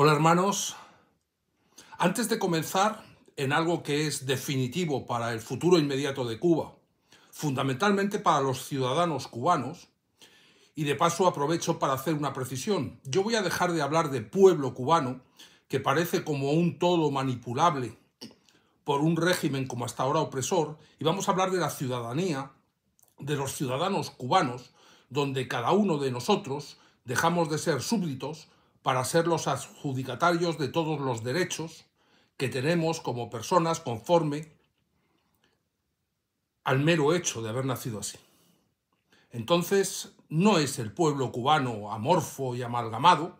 Hola hermanos, antes de comenzar en algo que es definitivo para el futuro inmediato de Cuba, fundamentalmente para los ciudadanos cubanos, y de paso aprovecho para hacer una precisión, yo voy a dejar de hablar de pueblo cubano, que parece como un todo manipulable por un régimen como hasta ahora opresor, y vamos a hablar de la ciudadanía, de los ciudadanos cubanos, donde cada uno de nosotros dejamos de ser súbditos, para ser los adjudicatarios de todos los derechos que tenemos como personas conforme al mero hecho de haber nacido así. Entonces, no es el pueblo cubano amorfo y amalgamado,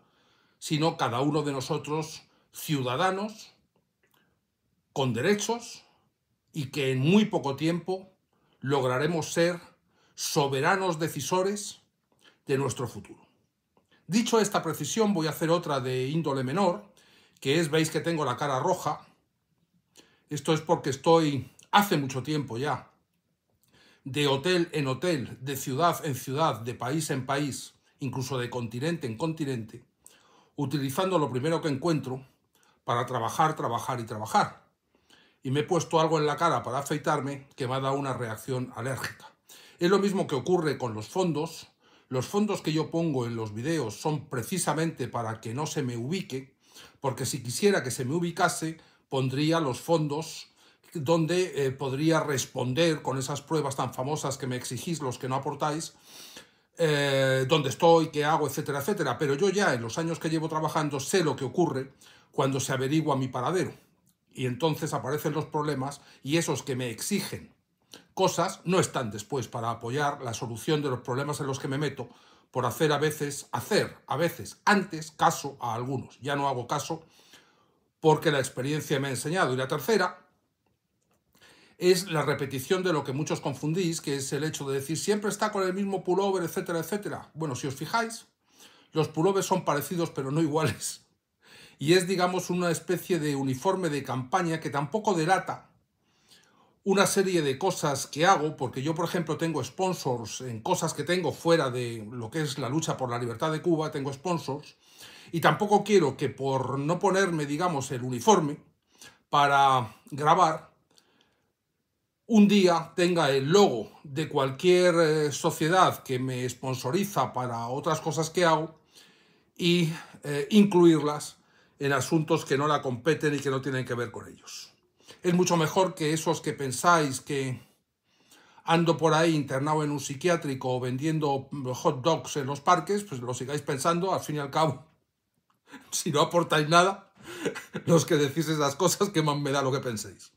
sino cada uno de nosotros ciudadanos con derechos y que en muy poco tiempo lograremos ser soberanos decisores de nuestro futuro. Dicho esta precisión, voy a hacer otra de índole menor, que es, veis que tengo la cara roja. Esto es porque estoy, hace mucho tiempo ya, de hotel en hotel, de ciudad en ciudad, de país en país, incluso de continente en continente, utilizando lo primero que encuentro para trabajar, trabajar y trabajar. Y me he puesto algo en la cara para afeitarme que me ha dado una reacción alérgica. Es lo mismo que ocurre con los fondos, los fondos que yo pongo en los videos son precisamente para que no se me ubique, porque si quisiera que se me ubicase, pondría los fondos donde eh, podría responder con esas pruebas tan famosas que me exigís los que no aportáis, eh, dónde estoy, qué hago, etcétera, etcétera. Pero yo ya en los años que llevo trabajando sé lo que ocurre cuando se averigua mi paradero. Y entonces aparecen los problemas y esos que me exigen cosas no están después para apoyar la solución de los problemas en los que me meto por hacer a veces, hacer a veces antes caso a algunos. Ya no hago caso porque la experiencia me ha enseñado. Y la tercera es la repetición de lo que muchos confundís, que es el hecho de decir siempre está con el mismo pullover, etcétera, etcétera. Bueno, si os fijáis, los pullovers son parecidos pero no iguales. Y es, digamos, una especie de uniforme de campaña que tampoco delata una serie de cosas que hago, porque yo, por ejemplo, tengo sponsors en cosas que tengo fuera de lo que es la lucha por la libertad de Cuba, tengo sponsors, y tampoco quiero que por no ponerme, digamos, el uniforme para grabar, un día tenga el logo de cualquier eh, sociedad que me sponsoriza para otras cosas que hago y eh, incluirlas en asuntos que no la competen y que no tienen que ver con ellos es mucho mejor que esos que pensáis que ando por ahí internado en un psiquiátrico o vendiendo hot dogs en los parques, pues lo sigáis pensando, al fin y al cabo, si no aportáis nada, los que decís esas cosas, que más me da lo que penséis.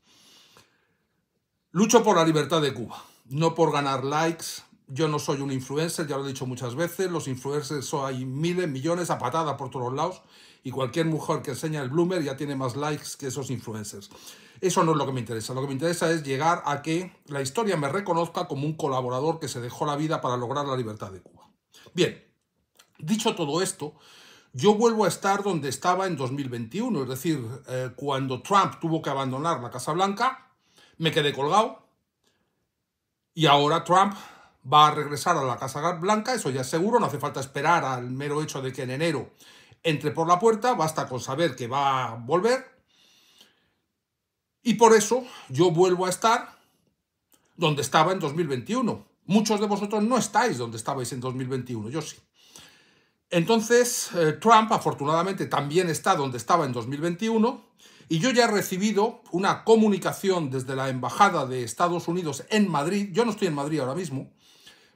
Lucho por la libertad de Cuba, no por ganar likes, yo no soy un influencer, ya lo he dicho muchas veces, los influencers son, hay miles, millones a patada por todos lados y cualquier mujer que enseña el bloomer ya tiene más likes que esos influencers. Eso no es lo que me interesa, lo que me interesa es llegar a que la historia me reconozca como un colaborador que se dejó la vida para lograr la libertad de Cuba. Bien, dicho todo esto, yo vuelvo a estar donde estaba en 2021, es decir, eh, cuando Trump tuvo que abandonar la Casa Blanca, me quedé colgado. Y ahora Trump va a regresar a la Casa Blanca, eso ya es seguro, no hace falta esperar al mero hecho de que en enero entre por la puerta, basta con saber que va a volver. Y por eso yo vuelvo a estar donde estaba en 2021. Muchos de vosotros no estáis donde estabais en 2021, yo sí. Entonces, eh, Trump afortunadamente también está donde estaba en 2021 y yo ya he recibido una comunicación desde la Embajada de Estados Unidos en Madrid, yo no estoy en Madrid ahora mismo,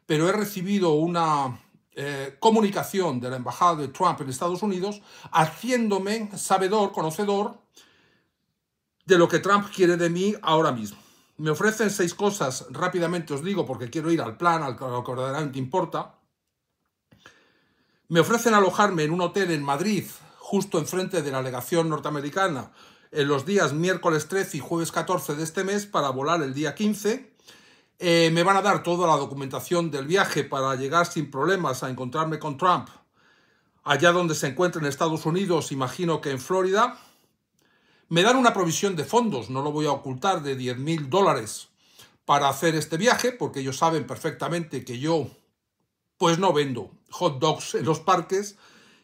pero he recibido una eh, comunicación de la Embajada de Trump en Estados Unidos haciéndome sabedor, conocedor de lo que Trump quiere de mí ahora mismo. Me ofrecen seis cosas, rápidamente os digo, porque quiero ir al plan, al, a lo que verdaderamente importa. Me ofrecen alojarme en un hotel en Madrid, justo enfrente de la legación norteamericana, en los días miércoles 13 y jueves 14 de este mes para volar el día 15 eh, me van a dar toda la documentación del viaje para llegar sin problemas a encontrarme con Trump allá donde se encuentra en Estados Unidos, imagino que en Florida. Me dan una provisión de fondos, no lo voy a ocultar, de 10 mil dólares para hacer este viaje, porque ellos saben perfectamente que yo, pues no vendo hot dogs en los parques,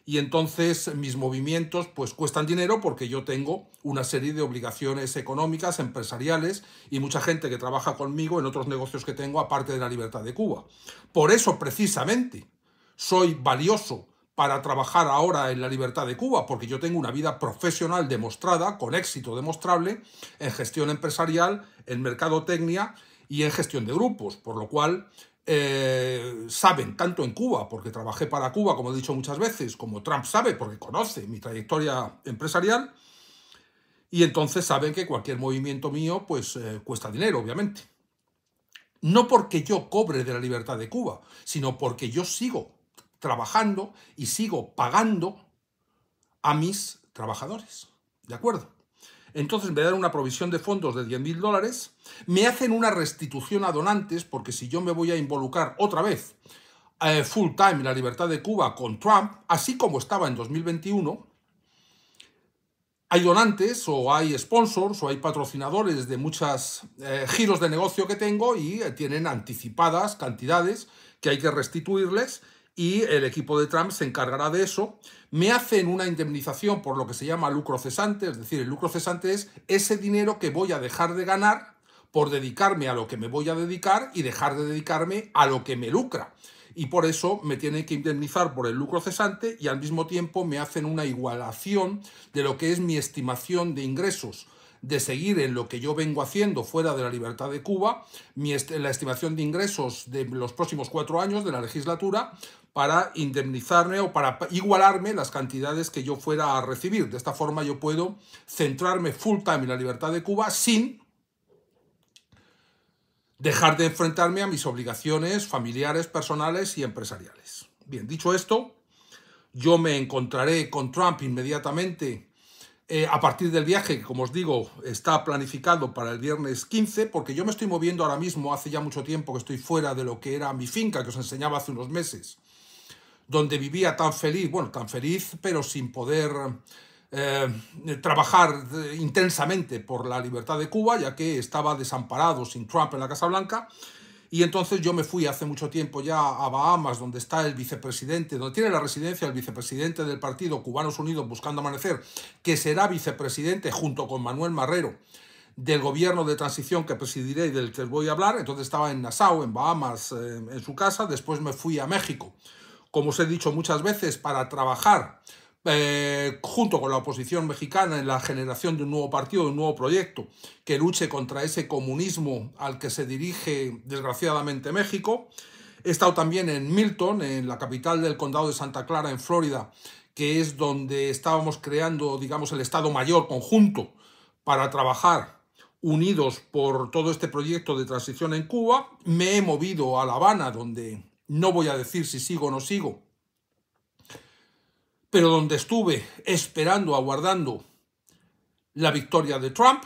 y entonces mis movimientos pues cuestan dinero porque yo tengo una serie de obligaciones económicas, empresariales y mucha gente que trabaja conmigo en otros negocios que tengo aparte de la libertad de Cuba. Por eso precisamente soy valioso para trabajar ahora en la libertad de Cuba, porque yo tengo una vida profesional demostrada, con éxito demostrable, en gestión empresarial, en mercadotecnia y en gestión de grupos, por lo cual eh, saben, tanto en Cuba, porque trabajé para Cuba, como he dicho muchas veces, como Trump sabe, porque conoce mi trayectoria empresarial, y entonces saben que cualquier movimiento mío pues eh, cuesta dinero, obviamente. No porque yo cobre de la libertad de Cuba, sino porque yo sigo trabajando y sigo pagando a mis trabajadores. ¿De acuerdo? Entonces me dan una provisión de fondos de 10.000 dólares, me hacen una restitución a donantes, porque si yo me voy a involucrar otra vez eh, full time en la libertad de Cuba con Trump, así como estaba en 2021, hay donantes o hay sponsors o hay patrocinadores de muchos eh, giros de negocio que tengo y eh, tienen anticipadas cantidades que hay que restituirles y el equipo de Trump se encargará de eso. Me hacen una indemnización por lo que se llama lucro cesante, es decir, el lucro cesante es ese dinero que voy a dejar de ganar por dedicarme a lo que me voy a dedicar y dejar de dedicarme a lo que me lucra. Y por eso me tienen que indemnizar por el lucro cesante y al mismo tiempo me hacen una igualación de lo que es mi estimación de ingresos de seguir en lo que yo vengo haciendo fuera de la libertad de Cuba, mi la estimación de ingresos de los próximos cuatro años de la legislatura para indemnizarme o para igualarme las cantidades que yo fuera a recibir. De esta forma yo puedo centrarme full time en la libertad de Cuba sin dejar de enfrentarme a mis obligaciones familiares, personales y empresariales. Bien, dicho esto, yo me encontraré con Trump inmediatamente eh, a partir del viaje, que como os digo, está planificado para el viernes 15, porque yo me estoy moviendo ahora mismo, hace ya mucho tiempo que estoy fuera de lo que era mi finca, que os enseñaba hace unos meses, donde vivía tan feliz, bueno, tan feliz, pero sin poder eh, trabajar eh, intensamente por la libertad de Cuba, ya que estaba desamparado sin Trump en la Casa Blanca, y entonces yo me fui hace mucho tiempo ya a Bahamas, donde está el vicepresidente, donde tiene la residencia el vicepresidente del partido Cubanos Unidos Buscando Amanecer, que será vicepresidente junto con Manuel Marrero del gobierno de transición que presidiré y del que voy a hablar. Entonces estaba en Nassau, en Bahamas, eh, en su casa. Después me fui a México, como os he dicho muchas veces, para trabajar eh, junto con la oposición mexicana en la generación de un nuevo partido, de un nuevo proyecto que luche contra ese comunismo al que se dirige desgraciadamente México. He estado también en Milton, en la capital del condado de Santa Clara, en Florida, que es donde estábamos creando, digamos, el Estado Mayor conjunto para trabajar unidos por todo este proyecto de transición en Cuba. Me he movido a La Habana, donde no voy a decir si sigo o no sigo, pero donde estuve esperando, aguardando la victoria de Trump,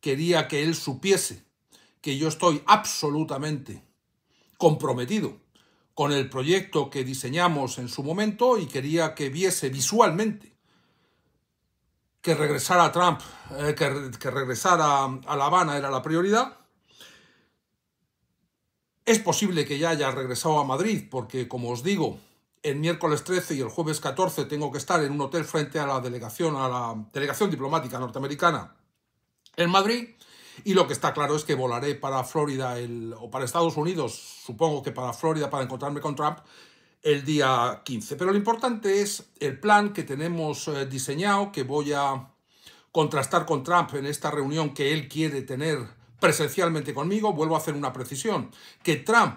quería que él supiese que yo estoy absolutamente comprometido con el proyecto que diseñamos en su momento y quería que viese visualmente que regresar a Trump, eh, que, a La Habana era la prioridad. Es posible que ya haya regresado a Madrid, porque como os digo, el miércoles 13 y el jueves 14 tengo que estar en un hotel frente a la delegación, a la delegación diplomática norteamericana en Madrid. Y lo que está claro es que volaré para Florida o para Estados Unidos, supongo que para Florida, para encontrarme con Trump el día 15. Pero lo importante es el plan que tenemos eh, diseñado, que voy a contrastar con Trump en esta reunión que él quiere tener presencialmente conmigo. Vuelvo a hacer una precisión, que Trump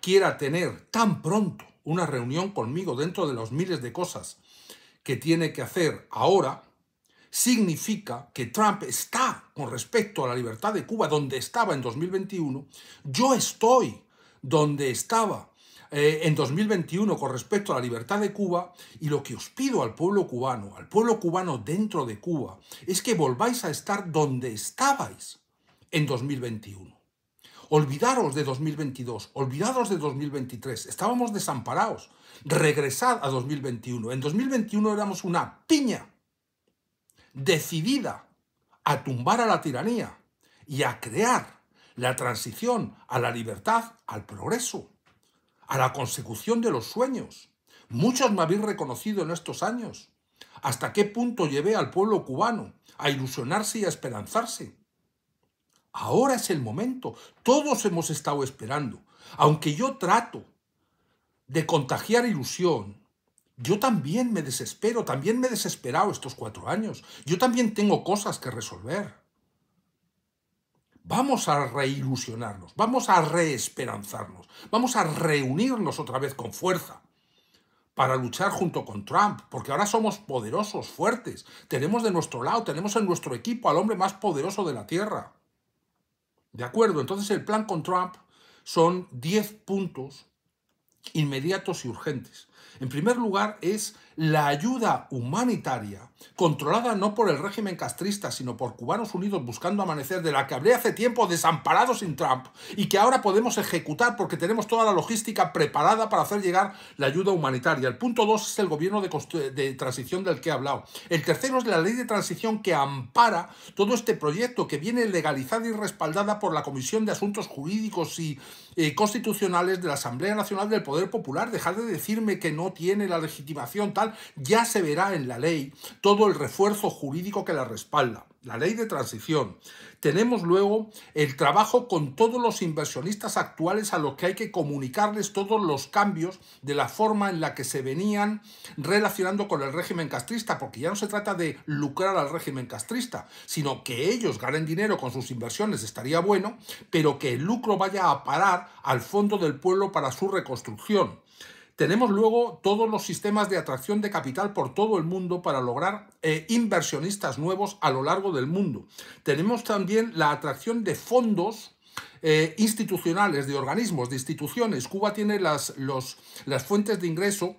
quiera tener tan pronto una reunión conmigo dentro de los miles de cosas que tiene que hacer ahora, significa que Trump está con respecto a la libertad de Cuba donde estaba en 2021, yo estoy donde estaba eh, en 2021 con respecto a la libertad de Cuba y lo que os pido al pueblo cubano, al pueblo cubano dentro de Cuba, es que volváis a estar donde estabais en 2021. Olvidaros de 2022, olvidaros de 2023, estábamos desamparados. Regresad a 2021. En 2021 éramos una piña decidida a tumbar a la tiranía y a crear la transición a la libertad, al progreso, a la consecución de los sueños. Muchos me habéis reconocido en estos años. ¿Hasta qué punto llevé al pueblo cubano a ilusionarse y a esperanzarse? Ahora es el momento. Todos hemos estado esperando. Aunque yo trato de contagiar ilusión, yo también me desespero, también me he desesperado estos cuatro años. Yo también tengo cosas que resolver. Vamos a reilusionarnos, vamos a reesperanzarnos, vamos a reunirnos otra vez con fuerza para luchar junto con Trump, porque ahora somos poderosos, fuertes. Tenemos de nuestro lado, tenemos en nuestro equipo al hombre más poderoso de la Tierra. ¿De acuerdo? Entonces el plan con Trump son 10 puntos inmediatos y urgentes. En primer lugar, es la ayuda humanitaria, controlada no por el régimen castrista, sino por cubanos unidos buscando amanecer, de la que hablé hace tiempo desamparado sin Trump, y que ahora podemos ejecutar porque tenemos toda la logística preparada para hacer llegar la ayuda humanitaria. El punto dos es el gobierno de, transición del que he hablado. El tercero es la ley de transición que ampara todo este proyecto que viene legalizada y respaldada por la Comisión de Asuntos Jurídicos y eh, Constitucionales de la Asamblea Nacional del Poder popular, dejar de decirme que no tiene la legitimación tal, ya se verá en la ley todo el refuerzo jurídico que la respalda la ley de transición. Tenemos luego el trabajo con todos los inversionistas actuales a los que hay que comunicarles todos los cambios de la forma en la que se venían relacionando con el régimen castrista, porque ya no se trata de lucrar al régimen castrista, sino que ellos ganen dinero con sus inversiones, estaría bueno, pero que el lucro vaya a parar al fondo del pueblo para su reconstrucción. Tenemos luego todos los sistemas de atracción de capital por todo el mundo para lograr eh, inversionistas nuevos a lo largo del mundo. Tenemos también la atracción de fondos eh, institucionales, de organismos, de instituciones. Cuba tiene las, las fuentes de ingreso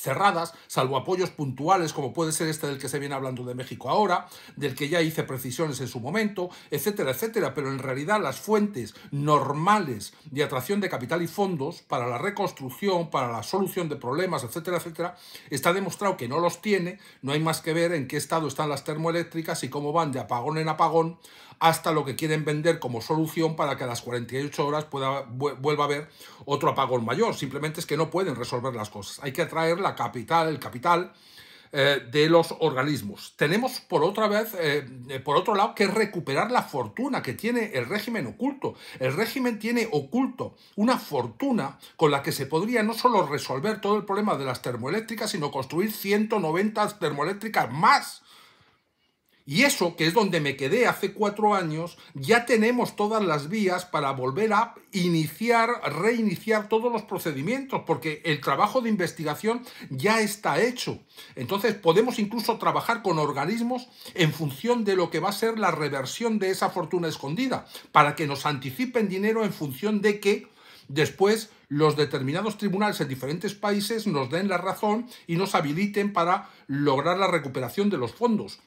cerradas, salvo apoyos puntuales como puede ser este del que se viene hablando de México ahora, del que ya hice precisiones en su momento, etcétera, etcétera, pero en realidad las fuentes normales de atracción de capital y fondos para la reconstrucción, para la solución de problemas, etcétera, etcétera, está demostrado que no los tiene, no hay más que ver en qué estado están las termoeléctricas y cómo van de apagón en apagón hasta lo que quieren vender como solución para que a las 48 horas pueda, vuelva a haber otro apagón mayor. Simplemente es que no pueden resolver las cosas. Hay que atraer la capital, el capital eh, de los organismos. Tenemos por otra vez, eh, eh, por otro lado, que recuperar la fortuna que tiene el régimen oculto. El régimen tiene oculto una fortuna con la que se podría no solo resolver todo el problema de las termoeléctricas, sino construir 190 termoeléctricas más y eso, que es donde me quedé hace cuatro años, ya tenemos todas las vías para volver a iniciar, reiniciar todos los procedimientos, porque el trabajo de investigación ya está hecho. Entonces podemos incluso trabajar con organismos en función de lo que va a ser la reversión de esa fortuna escondida, para que nos anticipen dinero en función de que después los determinados tribunales en diferentes países nos den la razón y nos habiliten para lograr la recuperación de los fondos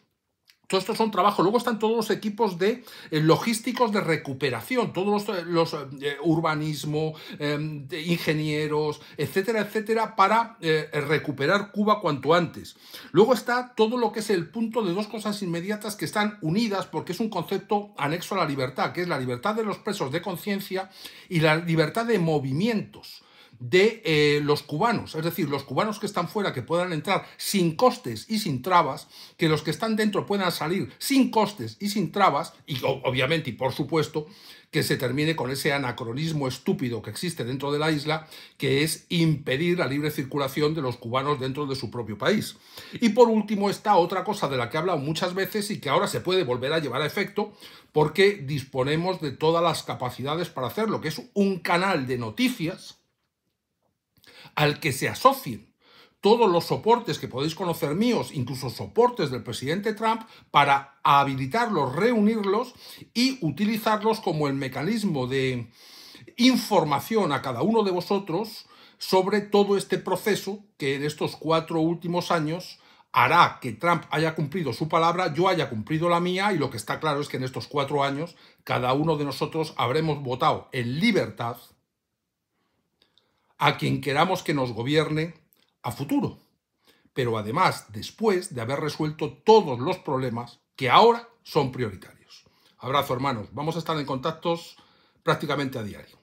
todo esto son trabajos. Luego están todos los equipos de eh, logísticos de recuperación, todos los, eh, eh, urbanismo, em, ingenieros, etcétera, etcétera, para recuperar Cuba cuanto antes. Luego está todo lo que es el punto de dos cosas inmediatas que están unidas porque es un concepto anexo a la libertad, que es la libertad de los presos de conciencia y la libertad de movimientos de eh, los cubanos, es decir, los cubanos que están fuera que puedan entrar sin costes y sin trabas, que los que están dentro puedan salir sin costes y sin trabas, y obviamente y por supuesto que se termine con ese anacronismo estúpido que existe dentro de la isla, que es impedir la libre circulación de los cubanos dentro de su propio país. Y por último está otra cosa de la que he hablado muchas veces y que ahora se puede volver a llevar a efecto porque disponemos de todas las capacidades para hacerlo, que es un canal de noticias al que se asocien todos los soportes que podéis conocer míos, incluso soportes del presidente Trump, para habilitarlos, reunirlos y utilizarlos como el mecanismo de información a cada uno de vosotros sobre todo este proceso que en estos cuatro últimos años hará que Trump haya cumplido su palabra, yo haya cumplido la mía y lo que está claro es que en estos cuatro años cada uno de nosotros habremos votado en libertad a quien queramos que nos gobierne a futuro, pero además después de haber resuelto todos los problemas que ahora son prioritarios. Abrazo hermanos, vamos a estar en contactos prácticamente a diario.